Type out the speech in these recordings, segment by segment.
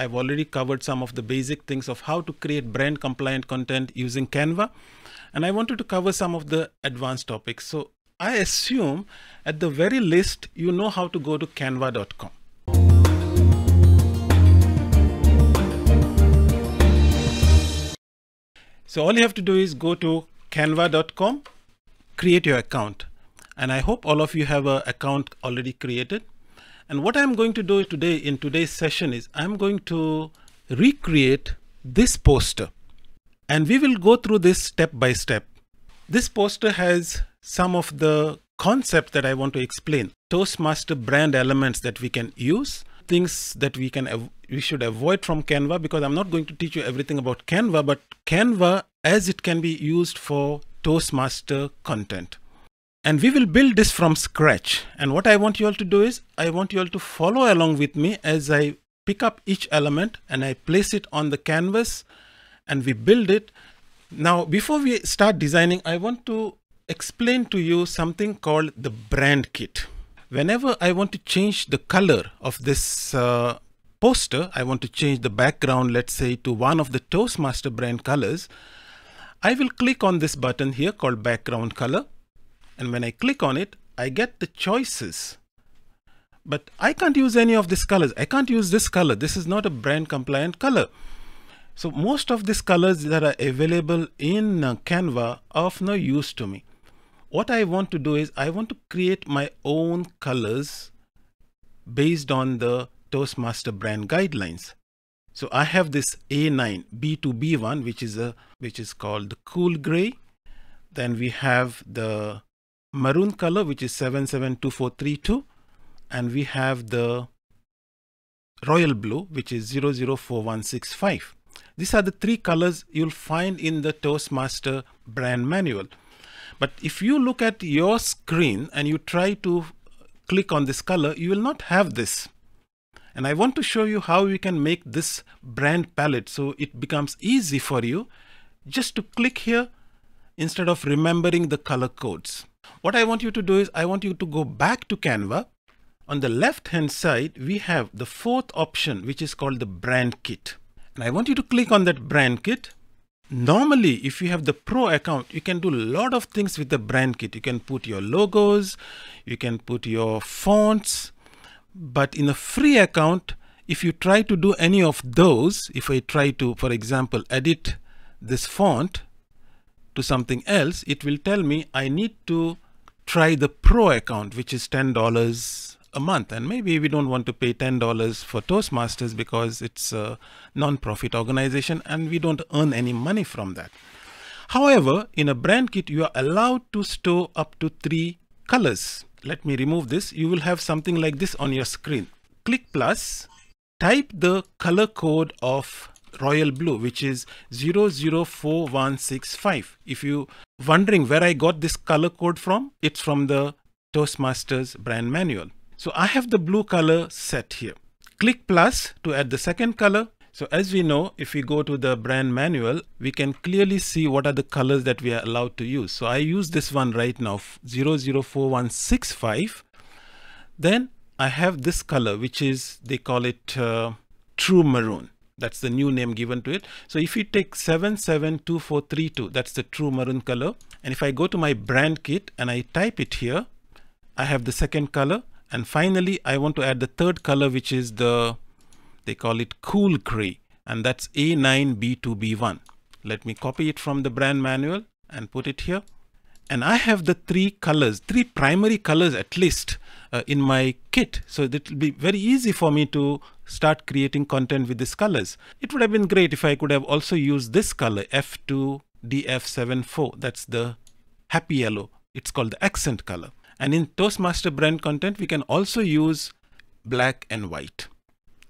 I've already covered some of the basic things of how to create brand compliant content using Canva. And I wanted to cover some of the advanced topics. So I assume at the very least, you know how to go to canva.com. So all you have to do is go to canva.com, create your account. And I hope all of you have an account already created. And what I'm going to do today in today's session is I'm going to recreate this poster and we will go through this step by step. This poster has some of the concepts that I want to explain. Toastmaster brand elements that we can use, things that we can we should avoid from Canva because I'm not going to teach you everything about Canva, but Canva as it can be used for Toastmaster content and we will build this from scratch and what I want you all to do is I want you all to follow along with me as I pick up each element and I place it on the canvas and we build it now before we start designing I want to explain to you something called the brand kit whenever I want to change the color of this uh, poster I want to change the background let's say to one of the Toastmaster brand colors I will click on this button here called background color and when I click on it, I get the choices. But I can't use any of these colors. I can't use this color. This is not a brand compliant color. So most of these colors that are available in uh, Canva are of no use to me. What I want to do is I want to create my own colors based on the Toastmaster brand guidelines. So I have this A9 B2B1, which is a which is called the cool gray. Then we have the maroon color, which is 772432. And we have the royal blue, which is 004165. These are the three colors you'll find in the Toastmaster brand manual. But if you look at your screen and you try to click on this color, you will not have this. And I want to show you how you can make this brand palette so it becomes easy for you just to click here instead of remembering the color codes. What I want you to do is I want you to go back to Canva. On the left hand side, we have the fourth option, which is called the brand kit. And I want you to click on that brand kit. Normally, if you have the pro account, you can do a lot of things with the brand kit. You can put your logos, you can put your fonts, but in a free account, if you try to do any of those, if I try to, for example, edit this font, to something else, it will tell me I need to try the pro account, which is $10 a month. And maybe we don't want to pay $10 for Toastmasters because it's a non-profit organization and we don't earn any money from that. However, in a brand kit, you are allowed to store up to three colors. Let me remove this. You will have something like this on your screen. Click plus, type the color code of royal blue which is 004165 if you wondering where i got this color code from it's from the toastmasters brand manual so i have the blue color set here click plus to add the second color so as we know, if we go to the brand manual, we can clearly see what are the colors that we are allowed to use. So I use this one right now, 004165. Then I have this color, which is, they call it uh, true maroon. That's the new name given to it. So if you take 772432, that's the true maroon color. And if I go to my brand kit and I type it here, I have the second color. And finally, I want to add the third color, which is the, they call it cool gray. And that's A9B2B1. Let me copy it from the brand manual and put it here and I have the three colors, three primary colors at least uh, in my kit. So it will be very easy for me to start creating content with these colors. It would have been great if I could have also used this color F2 DF74. That's the happy yellow. It's called the accent color. And in Toastmaster brand content, we can also use black and white.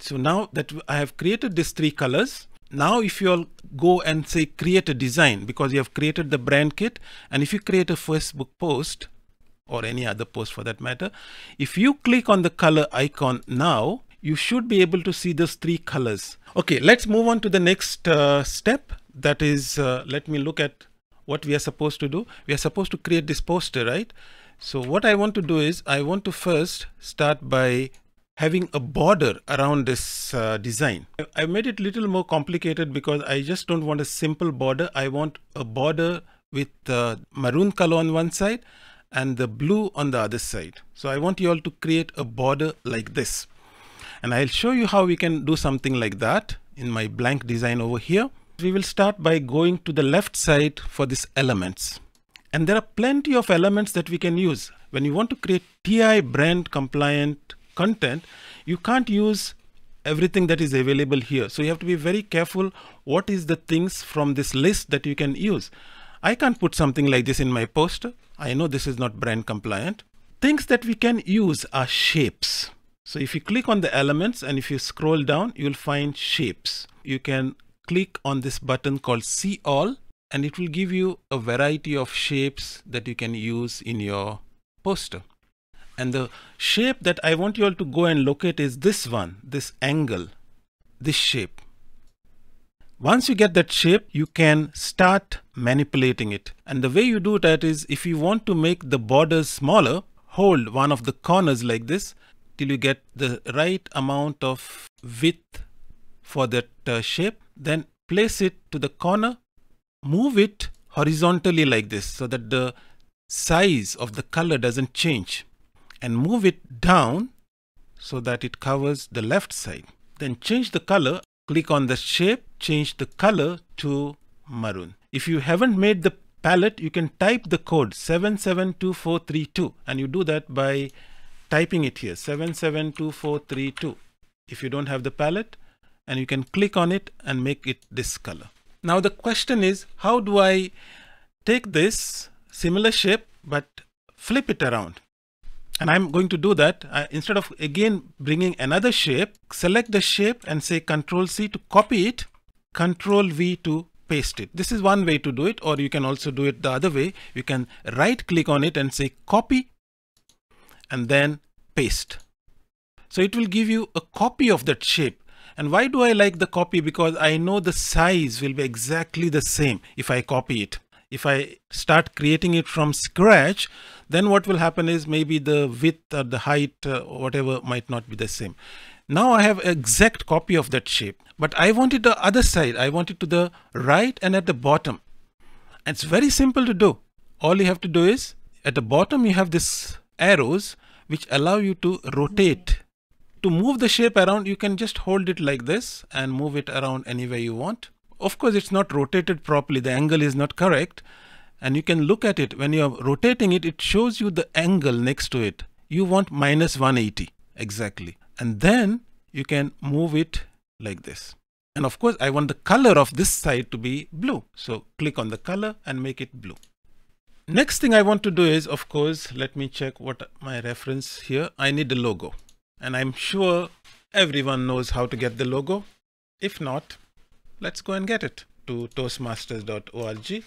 So now that I have created these three colors, now if you all go and say create a design because you have created the brand kit and if you create a Facebook post or any other post for that matter, if you click on the color icon now, you should be able to see those three colors. Okay, let's move on to the next uh, step. That is, uh, let me look at what we are supposed to do. We are supposed to create this poster, right? So what I want to do is I want to first start by having a border around this uh, design. I made it a little more complicated because I just don't want a simple border. I want a border with uh, maroon color on one side and the blue on the other side. So I want you all to create a border like this. And I'll show you how we can do something like that in my blank design over here. We will start by going to the left side for these elements. And there are plenty of elements that we can use. When you want to create TI brand compliant content, you can't use everything that is available here. So you have to be very careful what is the things from this list that you can use. I can't put something like this in my post. I know this is not brand compliant. Things that we can use are shapes. So if you click on the elements and if you scroll down, you'll find shapes. You can click on this button called see all and it will give you a variety of shapes that you can use in your poster. And the shape that I want you all to go and locate is this one, this angle, this shape. Once you get that shape, you can start manipulating it. And the way you do that is if you want to make the borders smaller, hold one of the corners like this till you get the right amount of width for that uh, shape. Then place it to the corner, move it horizontally like this so that the size of the color doesn't change and move it down so that it covers the left side. Then change the color, click on the shape, change the color to maroon. If you haven't made the palette, you can type the code 772432 and you do that by typing it here 772432 if you don't have the palette and you can click on it and make it this color. Now the question is how do I take this similar shape but flip it around and I'm going to do that uh, instead of again bringing another shape select the shape and say control C to copy it control V to paste it this is one way to do it or you can also do it the other way you can right click on it and say copy and then paste so it will give you a copy of that shape and why do I like the copy because I know the size will be exactly the same if I copy it if I start creating it from scratch, then what will happen is maybe the width or the height, uh, whatever might not be the same. Now I have exact copy of that shape, but I want it the other side. I want it to the right and at the bottom. And it's very simple to do. All you have to do is at the bottom, you have this arrows, which allow you to rotate. To move the shape around, you can just hold it like this and move it around anywhere you want of course it's not rotated properly the angle is not correct and you can look at it when you're rotating it it shows you the angle next to it you want minus 180 exactly and then you can move it like this and of course I want the color of this side to be blue so click on the color and make it blue next thing I want to do is of course let me check what my reference here I need the logo and I'm sure everyone knows how to get the logo if not let's go and get it to toastmasters.org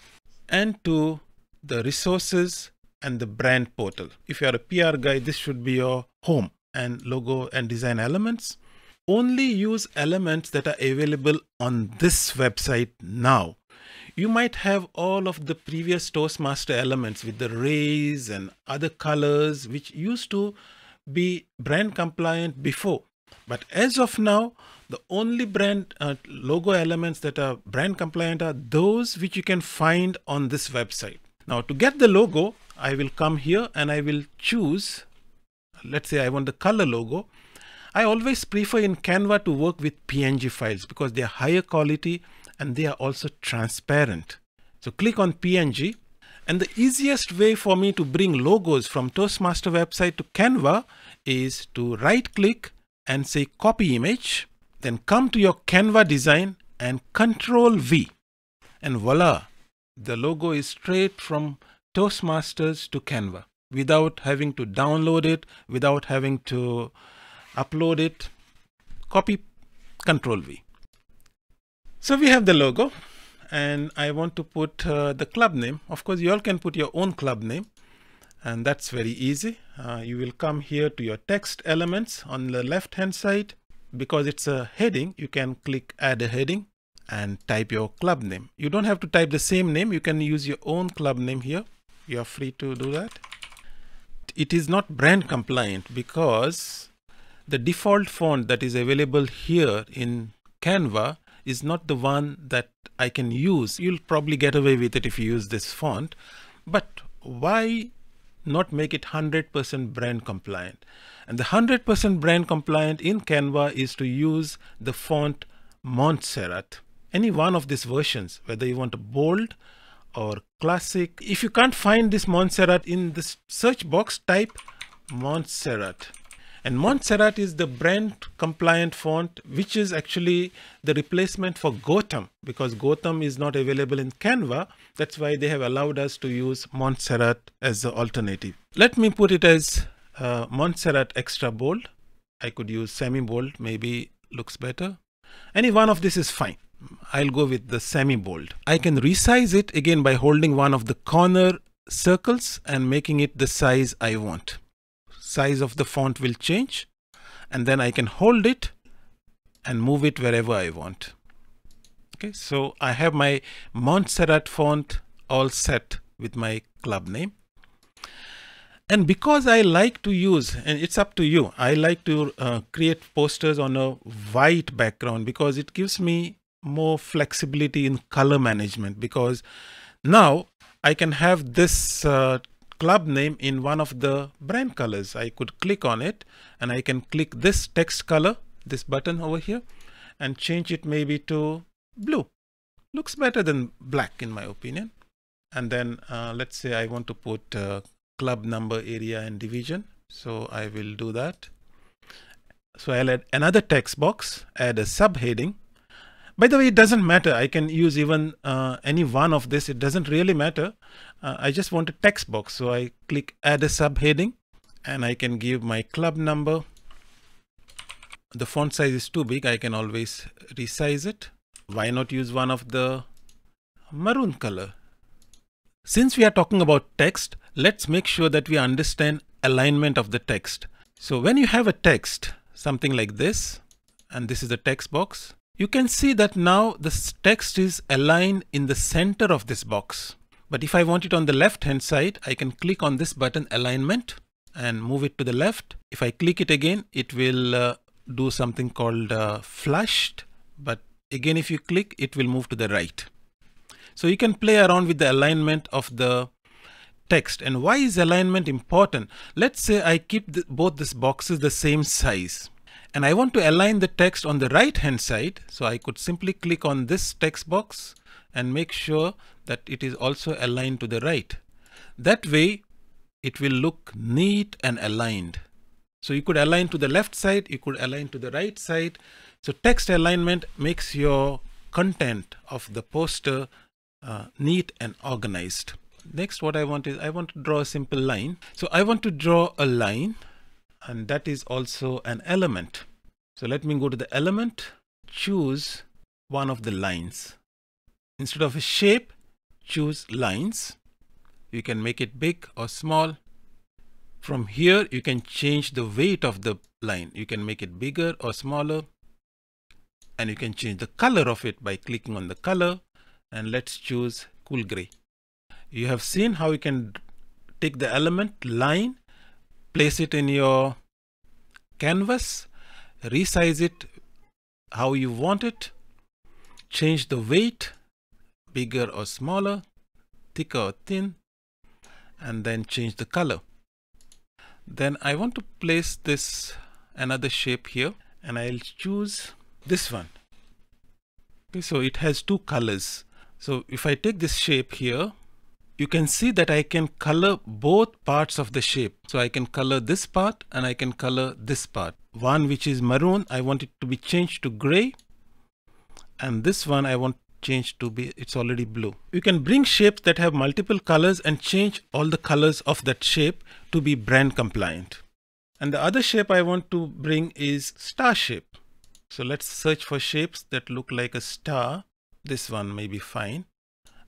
and to the resources and the brand portal. If you are a PR guy, this should be your home and logo and design elements. Only use elements that are available on this website now. You might have all of the previous Toastmaster elements with the rays and other colors, which used to be brand compliant before. But as of now, the only brand uh, logo elements that are brand compliant are those which you can find on this website. Now to get the logo, I will come here and I will choose, let's say I want the color logo. I always prefer in Canva to work with PNG files because they are higher quality and they are also transparent. So click on PNG and the easiest way for me to bring logos from Toastmaster website to Canva is to right click and say copy image, then come to your Canva design and control V and voila, the logo is straight from Toastmasters to Canva without having to download it, without having to upload it. Copy control V. So we have the logo and I want to put uh, the club name. Of course, you all can put your own club name and that's very easy. Uh, you will come here to your text elements on the left hand side. Because it's a heading, you can click add a heading and type your club name. You don't have to type the same name. You can use your own club name here. You are free to do that. It is not brand compliant because the default font that is available here in Canva is not the one that I can use. You'll probably get away with it if you use this font. But why not make it 100% brand compliant. And the 100% brand compliant in Canva is to use the font Montserrat. Any one of these versions, whether you want a bold or classic. If you can't find this Montserrat in the search box, type Montserrat. And Montserrat is the brand compliant font, which is actually the replacement for Gotham because Gotham is not available in Canva. That's why they have allowed us to use Montserrat as the alternative. Let me put it as uh, Montserrat extra bold. I could use semi bold, maybe looks better. Any one of this is fine. I'll go with the semi bold. I can resize it again by holding one of the corner circles and making it the size I want size of the font will change and then I can hold it and move it wherever I want. Okay, so I have my Montserrat font all set with my club name. And because I like to use, and it's up to you, I like to uh, create posters on a white background because it gives me more flexibility in color management because now I can have this uh, club name in one of the brand colors. I could click on it and I can click this text color, this button over here and change it maybe to blue. Looks better than black in my opinion. And then uh, let's say I want to put uh, club number, area and division. So I will do that. So I'll add another text box, add a subheading by the way, it doesn't matter. I can use even uh, any one of this. It doesn't really matter. Uh, I just want a text box. So I click add a subheading and I can give my club number. The font size is too big. I can always resize it. Why not use one of the maroon color? Since we are talking about text, let's make sure that we understand alignment of the text. So when you have a text, something like this, and this is the text box, you can see that now the text is aligned in the center of this box. But if I want it on the left hand side, I can click on this button alignment and move it to the left. If I click it again, it will uh, do something called uh, flushed. But again, if you click, it will move to the right. So you can play around with the alignment of the text. And why is alignment important? Let's say I keep the, both these boxes the same size and I want to align the text on the right hand side. So I could simply click on this text box and make sure that it is also aligned to the right. That way it will look neat and aligned. So you could align to the left side, you could align to the right side. So text alignment makes your content of the poster uh, neat and organized. Next, what I want is I want to draw a simple line. So I want to draw a line and that is also an element. So let me go to the element, choose one of the lines. Instead of a shape, choose lines. You can make it big or small. From here, you can change the weight of the line. You can make it bigger or smaller. And you can change the color of it by clicking on the color. And let's choose cool gray. You have seen how you can take the element line place it in your canvas, resize it how you want it, change the weight, bigger or smaller, thicker or thin, and then change the color. Then I want to place this another shape here and I'll choose this one. Okay, so it has two colors. So if I take this shape here you can see that I can color both parts of the shape. So I can color this part and I can color this part. One which is maroon, I want it to be changed to gray. And this one I want changed to be, it's already blue. You can bring shapes that have multiple colors and change all the colors of that shape to be brand compliant. And the other shape I want to bring is star shape. So let's search for shapes that look like a star. This one may be fine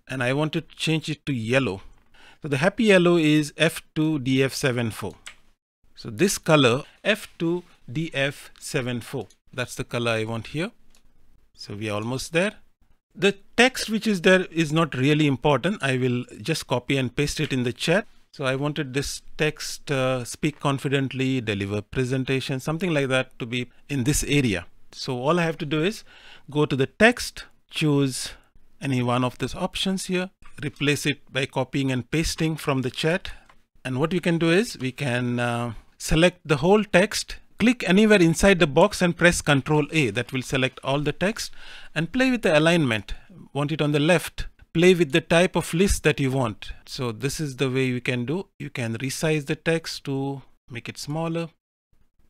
and I want to change it to yellow. So the happy yellow is F2DF74. So this color F2DF74, that's the color I want here. So we are almost there. The text which is there is not really important. I will just copy and paste it in the chat. So I wanted this text, uh, speak confidently, deliver presentation, something like that to be in this area. So all I have to do is go to the text, choose any one of these options here, replace it by copying and pasting from the chat. And what we can do is we can uh, select the whole text, click anywhere inside the box and press Ctrl A. That will select all the text and play with the alignment. Want it on the left, play with the type of list that you want. So this is the way you can do. You can resize the text to make it smaller.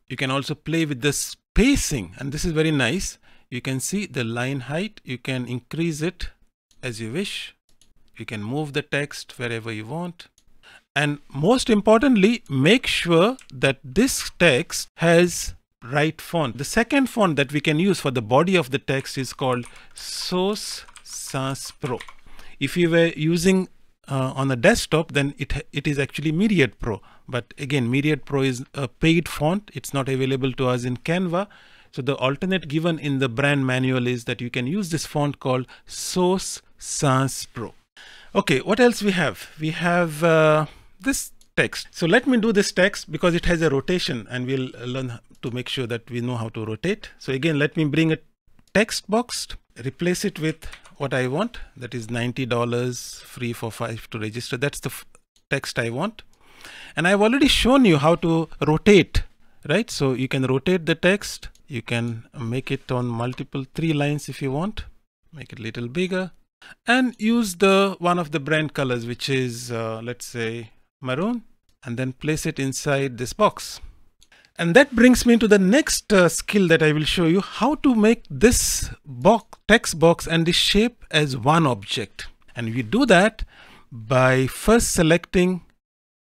You can also play with the spacing and this is very nice. You can see the line height. You can increase it as you wish. You can move the text wherever you want. And most importantly, make sure that this text has right font. The second font that we can use for the body of the text is called Source Sans Pro. If you were using uh, on a desktop, then it it is actually Myriad Pro. But again, Myriad Pro is a paid font. It's not available to us in Canva. So the alternate given in the brand manual is that you can use this font called Source Sans Pro. Okay, what else we have? We have uh, this text. So let me do this text because it has a rotation and we'll learn to make sure that we know how to rotate. So again, let me bring a text box, replace it with what I want. That is $90 free for five to register. That's the text I want. And I've already shown you how to rotate, right? So you can rotate the text you can make it on multiple three lines if you want make it a little bigger and use the one of the brand colors which is uh, let's say maroon and then place it inside this box and that brings me to the next uh, skill that I will show you how to make this box text box and the shape as one object and we do that by first selecting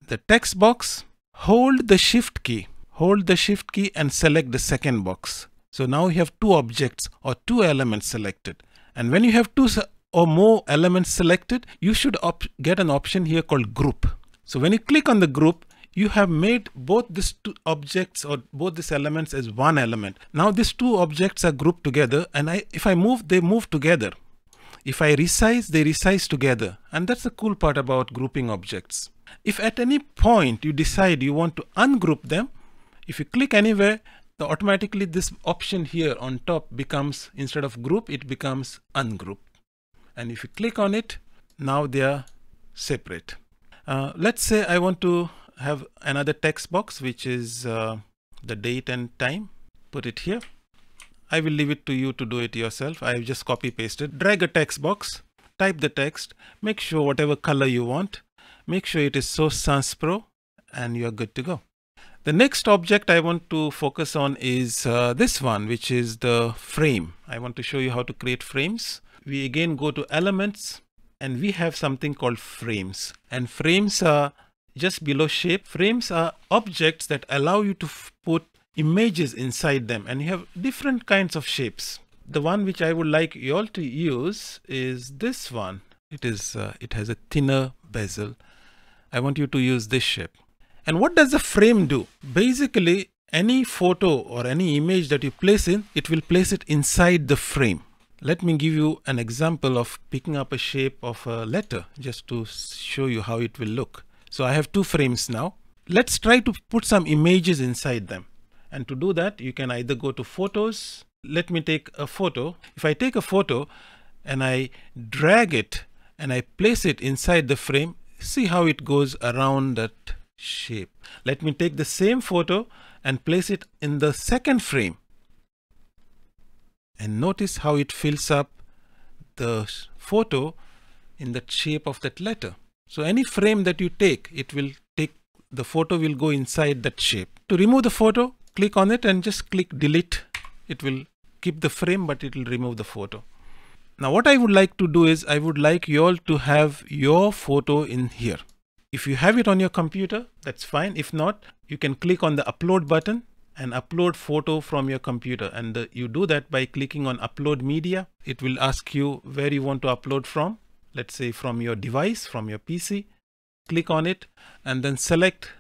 the text box hold the shift key hold the shift key and select the second box. So now you have two objects or two elements selected. And when you have two or more elements selected, you should get an option here called group. So when you click on the group, you have made both these two objects or both these elements as one element. Now these two objects are grouped together and I, if I move, they move together. If I resize, they resize together. And that's the cool part about grouping objects. If at any point you decide you want to ungroup them, if you click anywhere, the automatically this option here on top becomes, instead of group, it becomes ungroup. And if you click on it, now they are separate. Uh, let's say I want to have another text box, which is uh, the date and time. Put it here. I will leave it to you to do it yourself. I've just copy pasted. Drag a text box, type the text, make sure whatever color you want, make sure it is Source Sans Pro, and you're good to go. The next object I want to focus on is uh, this one, which is the frame. I want to show you how to create frames. We again go to elements and we have something called frames and frames are just below shape. Frames are objects that allow you to put images inside them and you have different kinds of shapes. The one which I would like you all to use is this one. It is, uh, it has a thinner bezel. I want you to use this shape. And what does the frame do? Basically, any photo or any image that you place in, it will place it inside the frame. Let me give you an example of picking up a shape of a letter just to show you how it will look. So I have two frames now. Let's try to put some images inside them. And to do that, you can either go to photos. Let me take a photo. If I take a photo and I drag it and I place it inside the frame, see how it goes around that shape. Let me take the same photo and place it in the second frame. And notice how it fills up the photo in the shape of that letter. So any frame that you take, it will take, the photo will go inside that shape. To remove the photo, click on it and just click delete. It will keep the frame, but it will remove the photo. Now what I would like to do is I would like you all to have your photo in here. If you have it on your computer, that's fine. If not, you can click on the upload button and upload photo from your computer. And the, you do that by clicking on upload media. It will ask you where you want to upload from. Let's say from your device, from your PC. Click on it and then select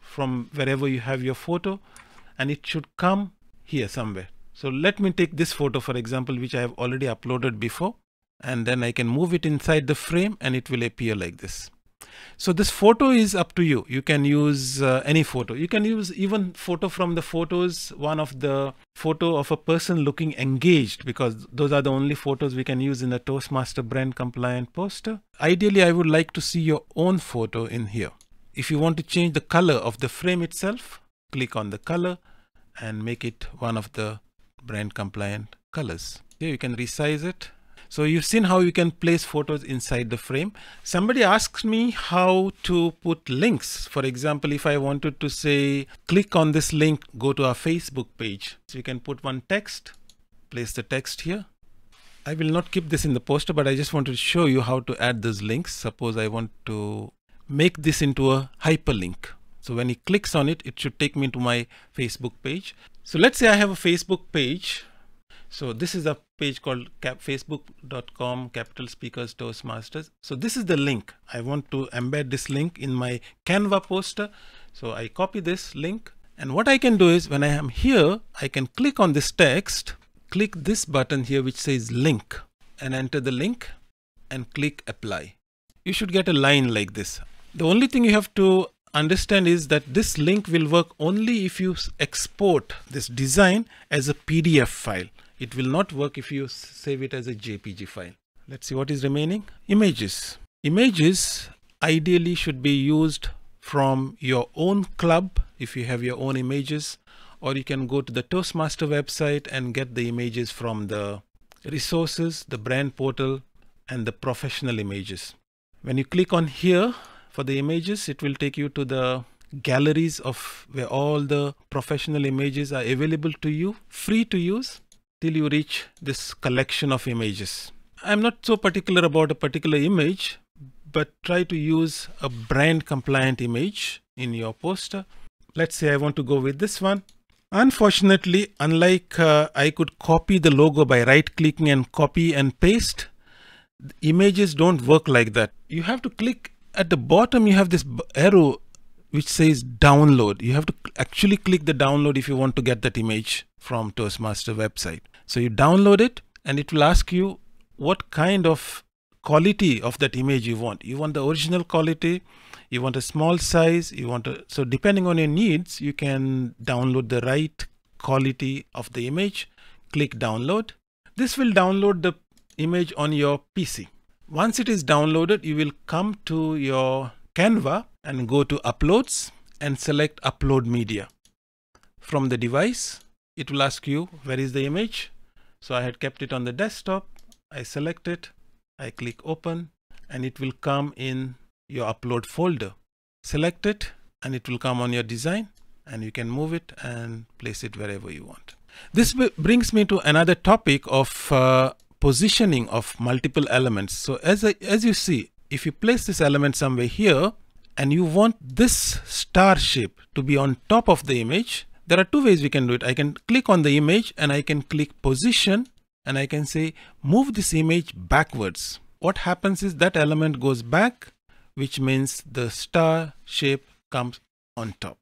from wherever you have your photo and it should come here somewhere. So let me take this photo, for example, which I have already uploaded before and then I can move it inside the frame and it will appear like this. So this photo is up to you. You can use uh, any photo. You can use even photo from the photos, one of the photo of a person looking engaged because those are the only photos we can use in the Toastmaster brand compliant poster. Ideally, I would like to see your own photo in here. If you want to change the color of the frame itself, click on the color and make it one of the brand compliant colors. Here you can resize it so you've seen how you can place photos inside the frame. Somebody asks me how to put links. For example, if I wanted to say, click on this link, go to our Facebook page. So you can put one text, place the text here. I will not keep this in the poster, but I just want to show you how to add those links. Suppose I want to make this into a hyperlink. So when he clicks on it, it should take me to my Facebook page. So let's say I have a Facebook page so this is a page called cap facebook.com capital speakers toastmasters. So this is the link. I want to embed this link in my Canva poster. So I copy this link and what I can do is when I am here, I can click on this text, click this button here, which says link and enter the link and click apply. You should get a line like this. The only thing you have to understand is that this link will work only if you export this design as a PDF file. It will not work if you save it as a JPG file. Let's see what is remaining. Images. Images ideally should be used from your own club if you have your own images or you can go to the Toastmaster website and get the images from the resources, the brand portal and the professional images. When you click on here for the images, it will take you to the galleries of where all the professional images are available to you, free to use till you reach this collection of images. I'm not so particular about a particular image, but try to use a brand compliant image in your poster. Let's say I want to go with this one. Unfortunately, unlike uh, I could copy the logo by right clicking and copy and paste, images don't work like that. You have to click at the bottom, you have this arrow which says download. You have to actually click the download if you want to get that image from Toastmaster website. So you download it and it will ask you what kind of quality of that image you want. You want the original quality, you want a small size, you want a, so depending on your needs, you can download the right quality of the image, click download. This will download the image on your PC. Once it is downloaded, you will come to your Canva and go to uploads and select upload media. From the device, it will ask you where is the image. So I had kept it on the desktop. I select it. I click open and it will come in your upload folder. Select it and it will come on your design and you can move it and place it wherever you want. This brings me to another topic of uh, positioning of multiple elements. So as, I, as you see, if you place this element somewhere here and you want this star shape to be on top of the image, there are two ways we can do it. I can click on the image and I can click position and I can say move this image backwards. What happens is that element goes back, which means the star shape comes on top.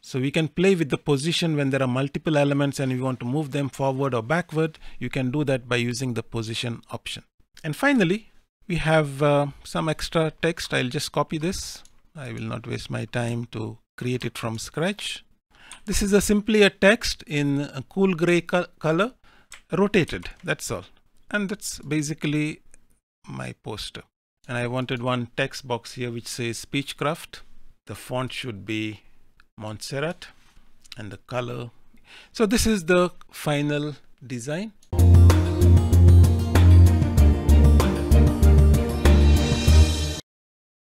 So we can play with the position when there are multiple elements and we want to move them forward or backward. You can do that by using the position option. And finally, we have uh, some extra text. I'll just copy this. I will not waste my time to create it from scratch. This is a simply a text in a cool gray co color rotated. That's all. And that's basically my poster. And I wanted one text box here which says Speechcraft. The font should be Montserrat and the color. So this is the final design.